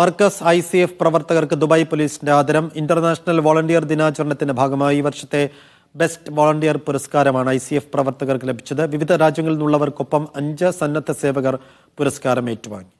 ഓർക്കസ് I C F പ്രവർത്തകർക്ക് Dubai പോലീസിന്റെ ആദരം ഇന്റർനാഷണൽ വോളണ്ടിയർ ദിനാചരണത്തിന്റെ ഭാഗമായി ഈ വർഷത്തെ ബെസ്റ്റ് വോളണ്ടിയർ പുരസ്കാരമാണ് ഐ സി എഫ് പ്രവർത്തകർക്ക് ലഭിച്ചത് വിവിധ രാജ്യങ്ങളിൽ നിന്നുള്ളവർക്കൊപ്പം അഞ്ച് സന്നദ്ധ സേവകർ പുരസ്കാരം ഏറ്റുവാങ്ങി